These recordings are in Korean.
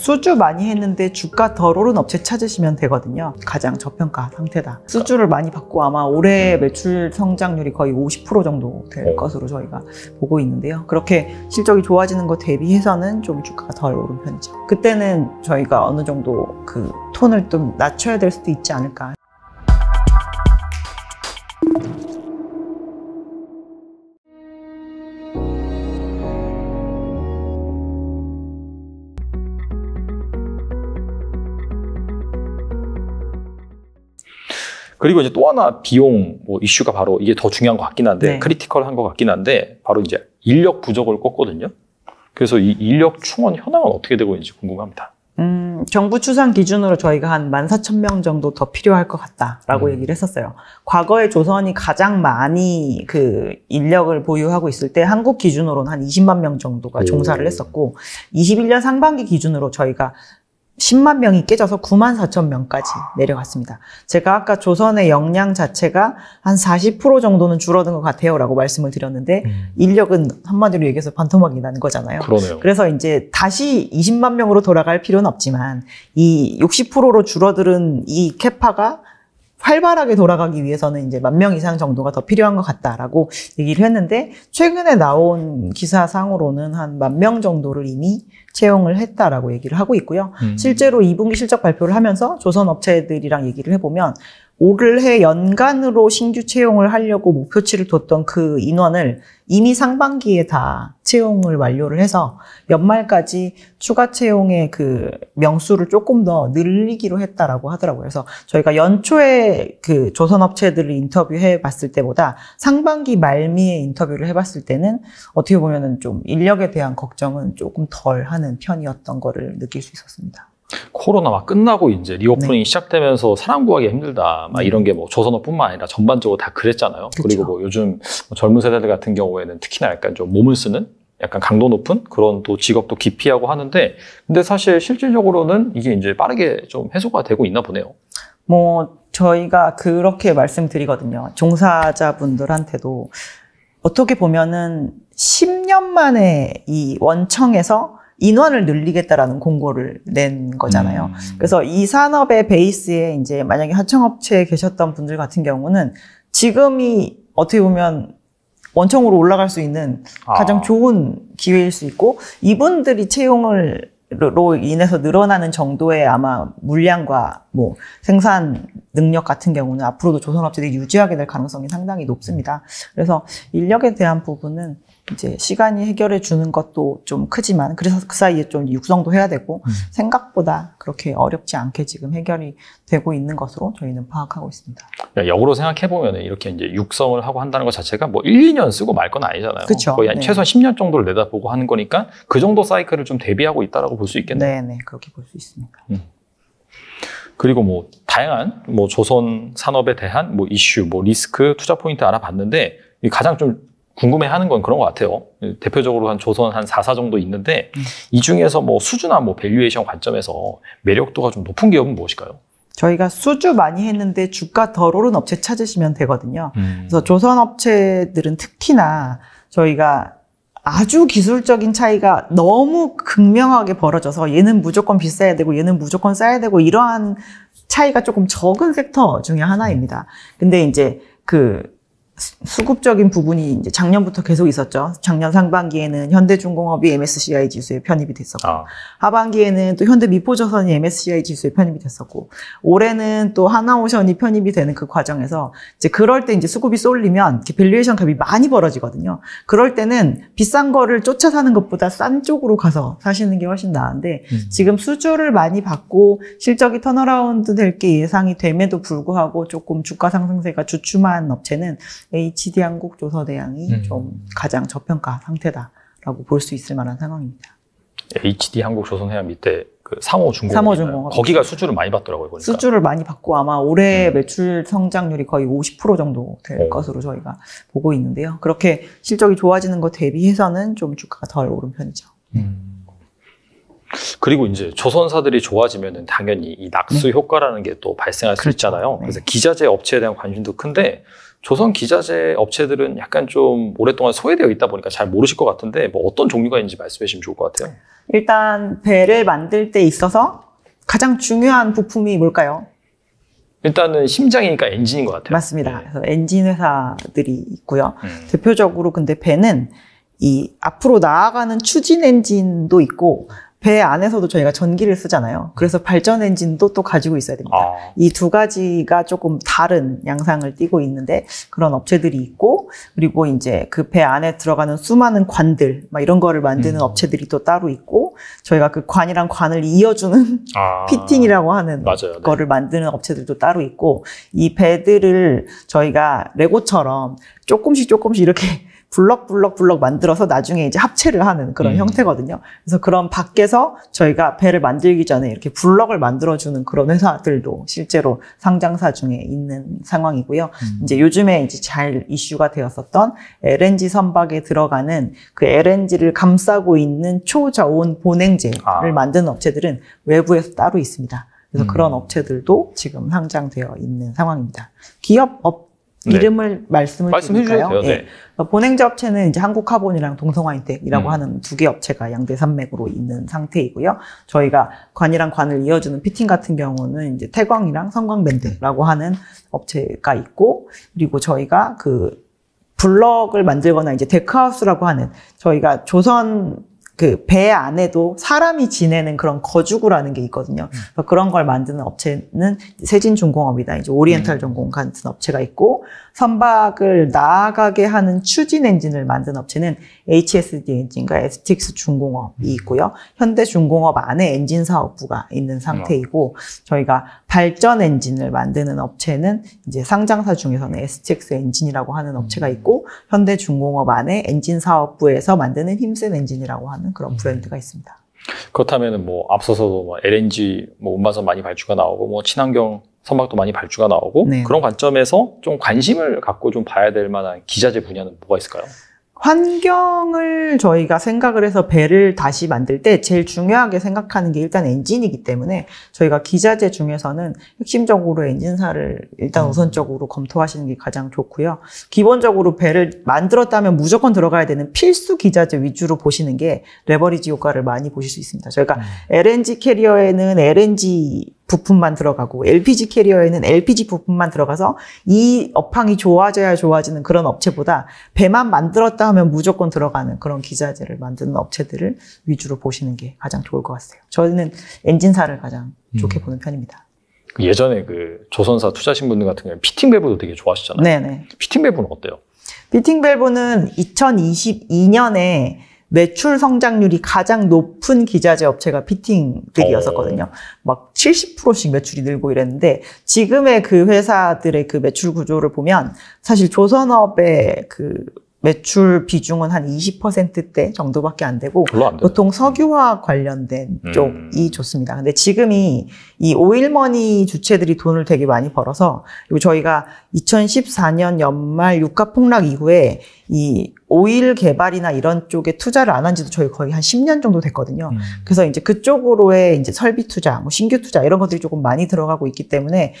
수주 많이 했는데 주가 덜 오른 업체 찾으시면 되거든요 가장 저평가 상태다 수주를 많이 받고 아마 올해 네. 매출 성장률이 거의 50% 정도 될 어. 것으로 저희가 보고 있는데요 그렇게 실적이 좋아지는 거 대비해서는 좀 주가가 덜 오른 편이죠 그때는 저희가 어느 정도 그 톤을 좀 낮춰야 될 수도 있지 않을까 그리고 이제 또 하나 비용 뭐 이슈가 바로 이게 더 중요한 것 같긴 한데 네. 크리티컬한 것 같긴 한데 바로 이제 인력 부족을 꼽거든요. 그래서 이 인력 충원 현황은 어떻게 되고 있는지 궁금합니다. 음, 정부 추산 기준으로 저희가 한 14,000명 정도 더 필요할 것 같다라고 음. 얘기를 했었어요. 과거에 조선이 가장 많이 그 인력을 보유하고 있을 때 한국 기준으로는 한 20만 명 정도가 종사를 했었고 21년 상반기 기준으로 저희가 10만 명이 깨져서 9만 4천 명까지 아. 내려갔습니다. 제가 아까 조선의 역량 자체가 한 40% 정도는 줄어든 것 같아요 라고 말씀을 드렸는데 음. 인력은 한마디로 얘기해서 반토막이 난 거잖아요. 그러네요. 그래서 이제 다시 20만 명으로 돌아갈 필요는 없지만 이 60%로 줄어드는 이 캐파가 활발하게 돌아가기 위해서는 이제 만 명 이상 정도가 더 필요한 것 같다라고 얘기를 했는데 최근에 나온 기사상으로는 한 만 명 정도를 이미 채용을 했다라고 얘기를 하고 있고요. 음. 실제로 2분기 실적 발표를 하면서 조선 업체들이랑 얘기를 해보면 올해 연간으로 신규 채용을 하려고 목표치를 뒀던 그 인원을 이미 상반기에 다 채용을 완료를 해서 연말까지 추가 채용의 그 명수를 조금 더 늘리기로 했다라고 하더라고요. 그래서 저희가 연초에 그 조선업체들을 인터뷰해 봤을 때보다 상반기 말미에 인터뷰를 해 봤을 때는 어떻게 보면은 좀 인력에 대한 걱정은 조금 덜 하는 편이었던 거를 느낄 수 있었습니다. 코로나 막 끝나고 이제 리오프닝 네. 시작되면서 사람 구하기 힘들다. 막 네. 이런 게 뭐 조선업뿐만 아니라 전반적으로 다 그랬잖아요. 그쵸. 그리고 뭐 요즘 뭐 젊은 세대들 같은 경우에는 특히나 약간 좀 몸을 쓰는 약간 강도 높은 그런 또 직업도 기피하고 하는데 근데 사실 실질적으로는 이게 이제 빠르게 좀 해소가 되고 있나 보네요. 뭐 저희가 그렇게 말씀드리거든요. 종사자분들한테도 어떻게 보면은 10년 만에 이 원청에서 인원을 늘리겠다라는 공고를 낸 거잖아요. 음. 그래서 이 산업의 베이스에 이제 만약에 하청업체에 계셨던 분들 같은 경우는 지금이 어떻게 보면 원청으로 올라갈 수 있는 아. 가장 아. 좋은 기회일 수 있고 이분들이 채용을 로 인해서 늘어나는 정도의 아마 물량과 뭐 생산 능력 같은 경우는 앞으로도 조선업체들이 유지하게 될 가능성이 상당히 높습니다. 그래서 인력에 대한 부분은 이제 시간이 해결해 주는 것도 좀 크지만 그래서 그 사이에 좀 육성도 해야 되고 음. 생각보다 그렇게 어렵지 않게 지금 해결이 되고 있는 것으로 저희는 파악하고 있습니다. 그러니까 역으로 생각해 보면 이렇게 이제 육성을 하고 한다는 것 자체가 뭐 1, 2년 쓰고 말 건 아니잖아요. 그쵸? 거의 네. 최소한 10년 정도를 내다보고 하는 거니까 그 정도 사이클을 좀 대비하고 있다라고 볼 수 있겠네요. 네, 네, 그렇게 볼 수 있습니다. 음. 그리고 뭐 다양한 뭐 조선 산업에 대한 뭐 이슈, 뭐 리스크, 투자 포인트 알아봤는데 가장 좀 궁금해하는 건 그런 것 같아요. 대표적으로 한 조선 한 4사 정도 있는데 음. 이 중에서 뭐 수주나 뭐 밸류에이션 관점에서 매력도가 좀 높은 기업은 무엇일까요? 저희가 수주 많이 했는데 주가 덜 오른 업체 찾으시면 되거든요. 음. 그래서 조선 업체들은 특히나 저희가 아주 기술적인 차이가 너무 극명하게 벌어져서 얘는 무조건 비싸야 되고 얘는 무조건 싸야 되고 이러한 차이가 조금 적은 섹터 중에 하나입니다. 근데 이제 그 수급적인 부분이 이제 작년부터 계속 있었죠. 작년 상반기에는 현대중공업이 MSCI 지수에 편입이 됐었고, 아. 하반기에는 또 현대미포저선이 MSCI 지수에 편입이 됐었고, 올해는 또 하나오션이 편입이 되는 그 과정에서 이제 그럴 때 이제 수급이 쏠리면 밸류에이션 값이 많이 벌어지거든요. 그럴 때는 비싼 거를 쫓아 사는 것보다 싼 쪽으로 가서 사시는 게 훨씬 나은데 음. 지금 수주를 많이 받고 실적이 턴어라운드 될 게 예상이 됨에도 불구하고 조금 주가 상승세가 주춤한 업체는 HD 한국 조서대항이 음. 좀 가장 저평가 상태다라고 볼 수 있을 만한 상황입니다. HD 한국 조선해양 밑에 그 상호중공 상 거기가 수주를 많이 받더라고요. 그러니까. 수주를 많이 받고 아마 올해 음. 매출 성장률이 거의 50% 정도 될 오. 어. 것으로 저희가 보고 있는데요. 그렇게 실적이 좋아지는 것 대비해서는 좀 주가가 덜 오른 편이죠. 음. 그리고 이제 조선사들이 좋아지면 당연히 이 낙수 네. 효과라는 게 또 발생할 그렇죠. 있잖아요. 네. 그래서 네. 기자재 업체에 대한 관심도 큰데 조선 기자재 업체들은 약간 좀 오랫동안 소외되어 있다 보니까 잘 모르실 것 같은데 뭐 어떤 종류가 있는지 말씀해 주시면 좋을 것 같아요. 일단 배를 만들 때 있어서 가장 중요한 부품이 뭘까요? 일단은 심장이니까 엔진인 것 같아요. 맞습니다. 네. 그래서 엔진 회사들이 있고요. 음. 대표적으로 근데 배는 이 앞으로 나아가는 추진 엔진도 있고 배 안에서도 저희가 전기를 쓰잖아요. 음. 그래서 발전 엔진도 또 가지고 있어야 됩니다. 아. 이두 가지가 조금 다른 양상을 띠고 있는데 그런 업체들이 있고 그리고 이제 그 배 안에 들어가는 수많은 관들 막 이런 거를 만드는 음. 업체들이 또 따로 있고 저희가 그 관이랑 관을 이어주는 아. 피팅이라고 하는 맞아요. 네. 거를 네. 만드는 업체들도 따로 있고 이 배들을 저희가 레고처럼 조금씩 조금씩 이렇게 블럭블럭블럭 만들어서 나중에 이제 합체를 하는 그런 음. 형태거든요. 그래서 그런 밖에서 저희가 배를 만들기 전에 이렇게 블럭을 만들어주는 그런 회사들도 실제로 상장사 중에 있는 상황이고요. 음. 이제 요즘에 이제 잘 이슈가 되었었던 LNG 선박에 들어가는 그 LNG를 감싸고 있는 초저온 보냉제를 아. 만드는 업체들은 외부에서 따로 있습니다. 그래서 음. 그런 업체들도 지금 상장되어 있는 상황입니다. 기업 업 네. 이름을 말씀을 말씀해 드릴까요? 예. 네. 어, 본행자 업체는 이제 한국카본이랑 동성화인텍이라고 음. 하는 두 개 업체가 양대 산맥으로 있는 상태이고요. 저희가 관이랑 관을 이어주는 피팅 같은 경우는 이제 태광이랑 성광밴드라고 하는 업체가 있고 그리고 저희가 그 블럭을 만들거나 이제 데크하우스라고 하는 저희가 조선 그배 안에도 사람이 지내는 그런 거주구라는 게 있거든요. 그 그런 걸 만드는 업체는 세진중공업이다. 이제 오리엔탈 음. 전공 같은 업체가 있고 선박을 나아가게 하는 추진 엔진을 만든 업체는 HSD 엔진과 STX 중공업이 음. 있고요. 현대중공업 안에 엔진 사업부가 있는 상태이고 저희가 발전 엔진을 만드는 업체는 이제 상장사 중에서는 STX 엔진이라고 하는 업체가 있고 현대중공업 안에 엔진 사업부에서 만드는 힘센 엔진이라고 하는 하는 그런 음. 브랜드가 있습니다. 그렇다면 뭐 앞서서도 뭐 LNG 뭐 운반선 많이 발주가 나오고 뭐 친환경 선박도 많이 발주가 나오고 네. 그런 관점에서 좀 관심을 갖고 좀 봐야 될 만한 기자재 분야는 뭐가 있을까요? 환경을 저희가 생각을 해서 배를 다시 만들 때 제일 중요하게 생각하는 게 일단 엔진이기 때문에 저희가 기자재 중에서는 핵심적으로 엔진사를 일단 음. 우선적으로 검토하시는 게 가장 좋고요. 기본적으로 배를 만들었다면 무조건 들어가야 되는 필수 기자재 위주로 보시는 게 레버리지 효과를 많이 보실 수 있습니다. 저희가 LNG 음. 캐리어에는 LNG 부품만 들어가고 LPG 캐리어에는 LPG 부품만 들어가서 이 업황이 좋아져야 좋아지는 그런 업체보다 배만 만들었다 하면 무조건 들어가는 그런 기자재를 만드는 업체들을 위주로 보시는 게 가장 좋을 것 같아요. 저희는 엔진사를 가장 좋게 음. 보는 편입니다. 그 예전에 그 조선사 투자신 분들 같은 경우에 피팅 밸브도 되게 좋아하시잖아요. 네네. 피팅 밸브는 어때요? 피팅 밸브는 2022년에 매출 성장률이 가장 높은 기자재 업체가 피팅들이었었거든요. 어. 막 70%씩 매출이 늘고 이랬는데 지금의 그 회사들의 그 매출 구조를 보면 사실 조선업의 그 매출 비중은 한 20%대 정도밖에 안 되고 안 보통 석유화 관련된 음. 쪽이 좋습니다. 근데 지금이 이 오일머니 주체들이 돈을 되게 많이 벌어서 그리고 저희가 2014년 연말 유가 폭락 이후에 이 오일 개발이나 이런 쪽에 투자를 안 한 지도 저희 거의 한 10년 정도 됐거든요. 음. 그래서 이제 그쪽으로의 이제 설비 투자, 뭐 신규 투자 이런 것들이 조금 많이 들어가고 있기 때문에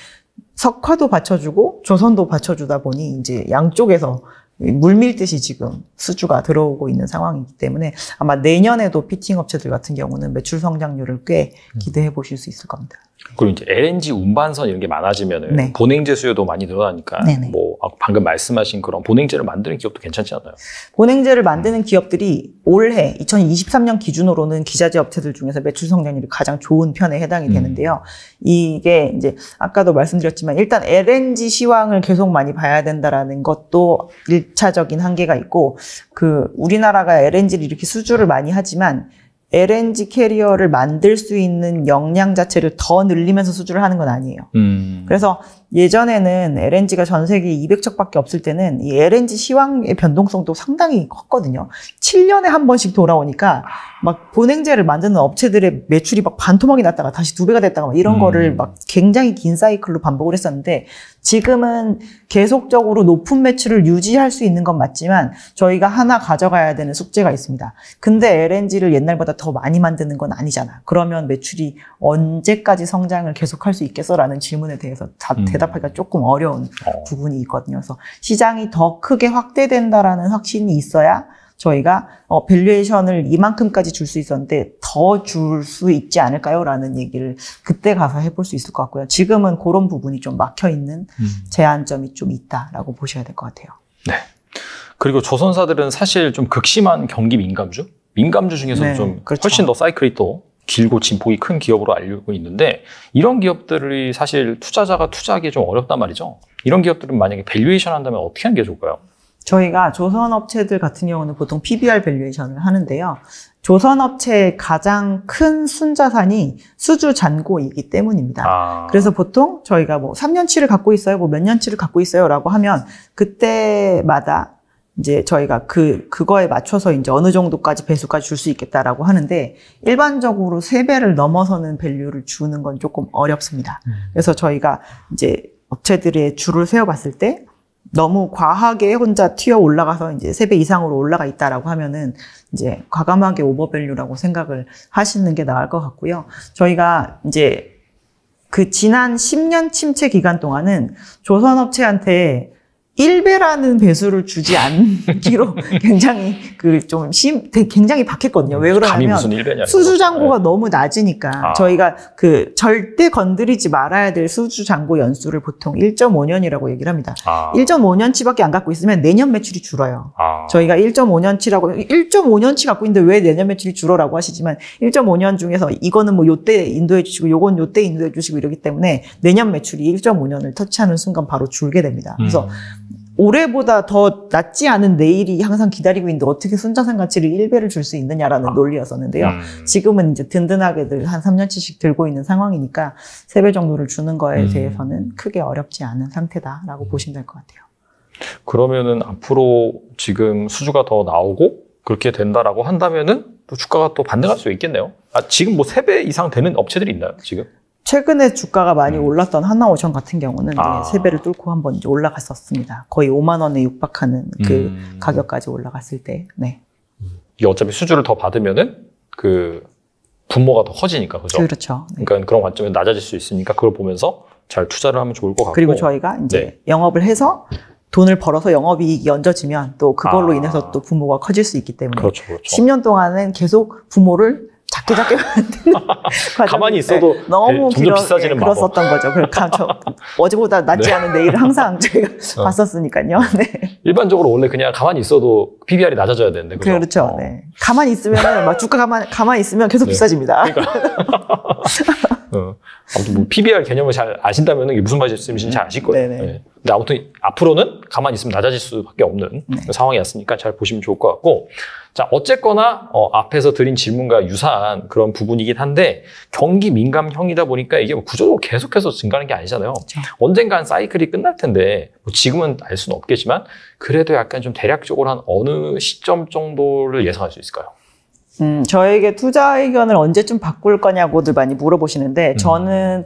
석화도 받쳐주고 조선도 받쳐주다 보니 이제 양쪽에서 물밀듯이 지금 수주가 들어오고 있는 상황이기 때문에 아마 내년에도 피팅 업체들 같은 경우는 매출 성장률을 꽤 기대해 보실 수 있을 겁니다. 그리고 이제 LNG 운반선 이런 게 많아지면 네. 본행제 수요도 많이 늘어나니까 네네. 네. 뭐 아, 방금 말씀하신 그런 본행제를 만드는 기업도 괜찮지 않나요? 본행제를 만드는 기업들이 올해 2023년 기준으로는 기자재 업체들 중에서 매출 성장률이 가장 좋은 편에 해당이 음. 되는데요. 음. 이게 이제 아까도 말씀드렸지만 일단 LNG 시황을 계속 많이 봐야 된다라는 것도 1차적인 한계가 있고 그 우리나라가 LNG를 이렇게 수주를 많이 하지만 LNG 캐리어를 만들 수 있는 역량 자체를 더 늘리면서 수주를 하는 건 아니에요. 음. 그래서 예전에는 LNG가 전 세계 200척밖에 없을 때는 이 LNG 시황의 변동성도 상당히 컸거든요. 7년에 한 번씩 돌아오니까 막 보냉제를 만드는 업체들의 매출이 막 반토막이 났다가 다시 두 배가 됐다가 막 이런 음. 거를 막 굉장히 긴 사이클로 반복을 했었는데 지금은 계속적으로 높은 매출을 유지할 수 있는 건 맞지만 저희가 하나 가져가야 되는 숙제가 있습니다. 근데 LNG를 옛날보다 더 많이 만드는 건 아니잖아. 그러면 매출이 언제까지 성장을 계속할 수 있겠어라는 질문에 대해서 다 음. 대답하기가 조금 어려운 어. 부분이 있거든요. 그래서 시장이 더 크게 확대된다라는 확신이 있어야 저희가 어, 밸류에이션을 이만큼까지 줄 수 있었는데 더 줄 수 있지 않을까요? 라는 얘기를 그때 가서 해볼 수 있을 것 같고요. 지금은 그런 부분이 좀 막혀있는 음. 제한점이 좀 있다라고 보셔야 될 것 같아요. 네. 그리고 조선사들은 사실 좀 극심한 경기 민감주? 민감주 중에서는 네, 좀 그렇죠. 훨씬 더 사이클이 또 길고 진폭이 큰 기업으로 알고 있는데 이런 기업들이 사실 투자자가 투자하기 좀 어렵단 말이죠. 이런 기업들은 만약에 밸류에이션 한다면 어떻게 하는 게 좋을까요? 저희가 조선업체들 같은 경우는 보통 PBR 밸류에이션을 하는데요. 조선업체의 가장 큰 순자산이 수주 잔고이기 때문입니다. 아. 그래서 보통 저희가 뭐 3년치를 갖고 있어요, 뭐 몇 년치를 갖고 있어요 뭐 라고 하면 그때마다 이제 저희가 그, 그거에 맞춰서 이제 어느 정도까지 배수까지 줄 수 있겠다라고 하는데 일반적으로 세배를 넘어서는 밸류를 주는 건 조금 어렵습니다. 음. 그래서 저희가 이제 업체들의 줄을 세워봤을 때 너무 과하게 혼자 튀어 올라가서 이제 3배 이상으로 올라가 있다라고 하면은 이제 과감하게 오버밸류라고 생각을 하시는 게 나을 것 같고요. 저희가 이제 그 지난 10년 침체 기간 동안은 조선업체한테 1배라는 배수를 주지 않기로 굉장히 그 좀 심, 굉장히 박했거든요. 왜 그러냐면 수주장고가 네. 너무 낮으니까 아. 저희가 그 절대 건드리지 말아야 될 수주장고 연수를 보통 1.5년이라고 얘기를 합니다. 아. 1.5년치밖에 안 갖고 있으면 내년 매출이 줄어요. 아. 저희가 1.5년치라고 1.5년치 갖고 있는데 왜 내년 매출이 줄어라고 하시지만 1.5년 중에서 이거는 뭐 요때 인도해 주시고 요건 요때 인도해 주시고 이러기 때문에 내년 매출이 1.5년을 터치하는 순간 바로 줄게 됩니다. 그래서 음. 올해보다 더 낫지 않은 내일이 항상 기다리고 있는데 어떻게 순자산 가치를 1배를 줄 수 있느냐라는 아. 논리였었는데요. 음. 지금은 이제 든든하게들 한 3년치씩 들고 있는 상황이니까 3배 정도를 주는 거에 음. 대해서는 크게 어렵지 않은 상태다라고 음. 보시면 될 것 같아요. 그러면은 앞으로 지금 수주가 더 나오고 그렇게 된다라고 한다면은 또 주가가 또 반등할 수 있겠네요. 아, 지금 뭐 3배 이상 되는 업체들이 있나요, 지금? 최근에 주가가 많이 음. 올랐던 하나오션 같은 경우는 아. 네, 3배를 뚫고 한번 이제 올라갔었습니다. 거의 5만 원에 육박하는 그 음. 가격까지 올라갔을 때. 네. 이게 어차피 수주를 더 받으면은 그 분모가 더 커지니까 그죠? 렇 그렇죠. 네. 그러니까 그런 관점에서 낮아질 수 있으니까 그걸 보면서 잘 투자를 하면 좋을 것 같고 그리고 저희가 이제 네. 영업을 해서 돈을 벌어서 영업이익이 얹어지면 또 그걸로 아. 인해서 또 부모가 커질 수 있기 때문에 그렇죠, 그렇죠. 10년 동안은 계속 부모를 작게 작게 가만히 있어도 네, 너무 네, 그 점 비싸지는 예, 그었던 거죠. 그러니 어제보다 낫지 네. 않은 내일을 항상 제가 어. 봤었으니까요. 네. 일반적으로 원래 그냥 가만히 있어도 PBR이 낮아져야 되는데 그죠? 그렇죠. 어. 네. 가만히 있으면 막 주가 가만 가만히 있으면 계속 네. 비싸집니다. 그러니까. 어. 아무튼 뭐 PBR 개념을 잘 아신다면 이게 무슨 말씀이신지 잘 아실 거예요. 네네. 네. 네. 근데 아무튼 앞으로는 가만히 있으면 낮아질 수밖에 없는 네. 상황이었으니까 잘 보시면 좋을 것 같고 자 어쨌거나 어, 앞에서 드린 질문과 유사한 그런 부분이긴 한데 경기 민감형이다 보니까 이게 뭐 구조적으로 계속해서 증가하는 게 아니잖아요 그렇죠. 언젠간 사이클이 끝날 텐데 뭐 지금은 알 수는 없겠지만 그래도 약간 좀 대략적으로 한 어느 시점 정도를 예상할 수 있을까요? 음, 저에게 투자 의견을 언제쯤 바꿀 거냐고들 많이 물어보시는데 음. 저는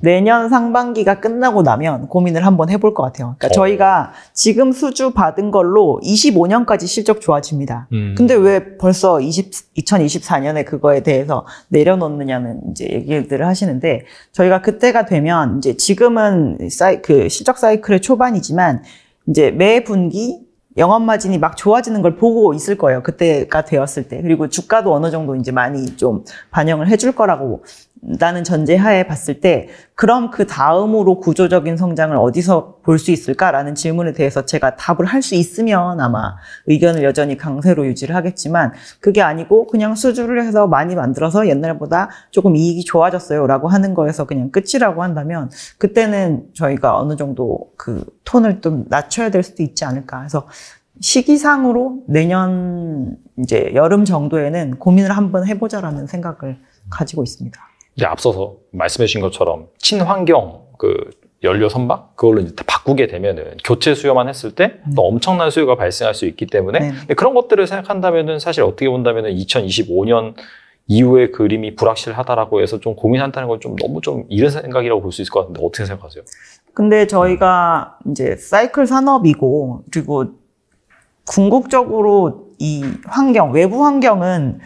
내년 상반기가 끝나고 나면 고민을 한번 해볼 것 같아요. 그러니까 어. 저희가 지금 수주 받은 걸로 25년까지 실적 좋아집니다. 음. 근데 왜 벌써 20, 2024년에 그거에 대해서 내려놓느냐는 이제 얘기들을 하시는데 저희가 그때가 되면 이제 지금은 사이, 그 실적 사이클의 초반이지만 이제 매 분기 영업 마진이 막 좋아지는 걸 보고 있을 거예요. 그때가 되었을 때. 그리고 주가도 어느 정도 이제 많이 좀 반영을 해줄 거라고 라는 전제하에 봤을 때 그럼 그 다음으로 구조적인 성장을 어디서 볼 수 있을까라는 질문에 대해서 제가 답을 할 수 있으면 아마 의견을 여전히 강세로 유지를 하겠지만 그게 아니고 그냥 수주를 해서 많이 만들어서 옛날보다 조금 이익이 좋아졌어요라고 하는 거에서 그냥 끝이라고 한다면 그때는 저희가 어느 정도 그 톤을 좀 낮춰야 될 수도 있지 않을까 해서 시기상으로 내년 이제 여름 정도에는 고민을 한번 해보자라는 생각을 가지고 있습니다. 이제 앞서서 말씀하신 것처럼 친환경 그 연료 선박 그걸로 이제 바꾸게 되면은 교체 수요만 했을 때또 음. 네. 엄청난 수요가 발생할 수 있기 때문에 네. 그런 것들을 생각한다면은 사실 어떻게 본다면은 2025년 이후의 그림이 불확실하다라고 해서 좀 고민한다는 건 좀 너무 좀이런 생각이라고 볼 수 있을 것 같은데 어떻게 생각하세요? 근데 저희가 음. 이제 사이클 산업이고 그리고 궁극적으로 이 환경 외부 환경은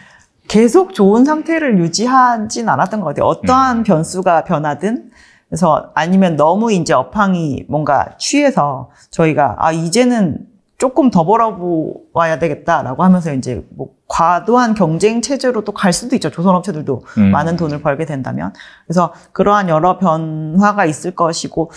계속 좋은 상태를 유지하진 않았던 것 같아요. 어떠한 음. 변수가 변하든 그래서 아니면 너무 이제 업황이 뭔가 취해서 저희가 아 이제는 조금 더 벌어보아야 되겠다라고 하면서 이제 뭐 과도한 경쟁 체제로 또 갈 수도 있죠. 조선업체들도 음. 많은 돈을 벌게 된다면. 그래서 그러한 여러 변화가 있을 것이고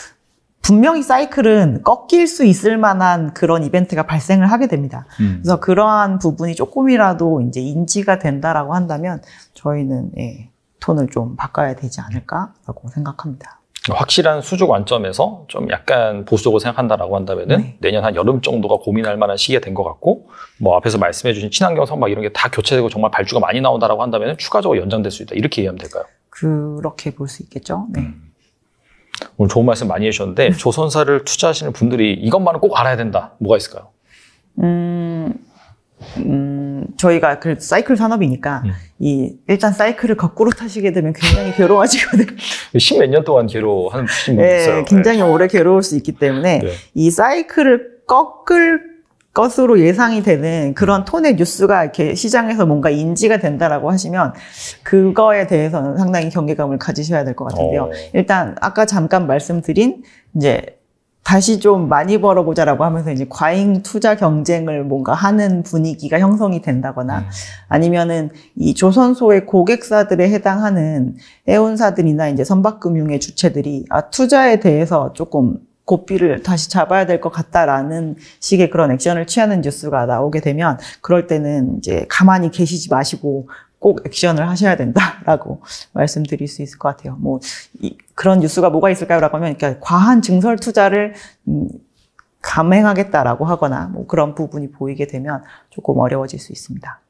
분명히 사이클은 꺾일 수 있을 만한 그런 이벤트가 발생을 하게 됩니다. 음. 그래서 그러한 부분이 조금이라도 이제 인지가 된다라고 한다면 저희는 예, 톤을 좀 바꿔야 되지 않을까라고 생각합니다. 확실한 수주 관점에서 좀 약간 보수적으로 생각한다라고 한다면 네. 내년 한 여름 정도가 고민할 만한 시기가 된 것 같고 뭐 앞에서 말씀해주신 친환경 선박 이런 게 다 교체되고 정말 발주가 많이 나온다라고 한다면 추가적으로 연장될 수 있다 이렇게 이해하면 될까요? 그렇게 볼 수 있겠죠. 네. 음. 오늘 좋은 말씀 많이 해주셨는데 음. 조선사를 투자하시는 분들이 이것만은 꼭 알아야 된다. 뭐가 있을까요? 음, 음 저희가 그 사이클 산업이니까 음. 이 일단 사이클을 거꾸로 타시게 되면 굉장히 괴로워지거든요. 십 몇 년 동안 괴로워하는 분이 네, 있어요. 굉장히 네. 오래 괴로울 수 있기 때문에 네. 이 사이클을 꺾을 것으로 예상이 되는 그런 톤의 뉴스가 이렇게 시장에서 뭔가 인지가 된다라고 하시면 그거에 대해서는 상당히 경계감을 가지셔야 될 것 같은데요. 오. 어. 일단 아까 잠깐 말씀드린 이제 다시 좀 많이 벌어보자라고 하면서 이제 과잉 투자 경쟁을 뭔가 하는 분위기가 형성이 된다거나 음. 아니면은 이 조선소의 고객사들에 해당하는 해운사들이나 이제 선박금융의 주체들이 아, 투자에 대해서 조금 고삐를 다시 잡아야 될 것 같다라는 식의 그런 액션을 취하는 뉴스가 나오게 되면 그럴 때는 이제 가만히 계시지 마시고 꼭 액션을 하셔야 된다라고 말씀드릴 수 있을 것 같아요. 뭐 이, 그런 뉴스가 뭐가 있을까요라고 하면 그러니까 과한 증설 투자를 음, 감행하겠다라고 하거나 뭐 그런 부분이 보이게 되면 조금 어려워질 수 있습니다.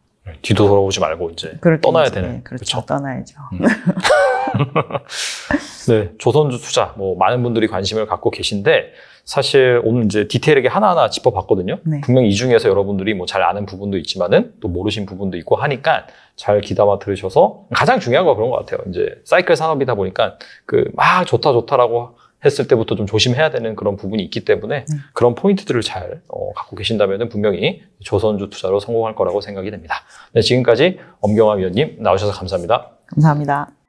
뒤도 돌아보지 말고 이제 떠나야 되는 네, 그렇죠, 그렇죠? 떠나야죠. 음. 네, 조선주 투자 뭐 많은 분들이 관심을 갖고 계신데 사실 오늘 이제 디테일하게 하나하나 짚어봤거든요. 네. 분명 이 중에서 여러분들이 뭐 잘 아는 부분도 있지만은 또 모르신 부분도 있고 하니까 잘 귀담아 들으셔서 가장 중요한 거 그런 것 같아요. 이제 사이클 산업이다 보니까 그 막 좋다 좋다라고 했을 때부터 좀 조심해야 되는 그런 부분이 있기 때문에 네. 그런 포인트들을 잘 어, 갖고 계신다면 분명히 조선주 투자로 성공할 거라고 생각이 됩니다. 네, 지금까지 엄경화 위원님 나오셔서 감사합니다. 감사합니다.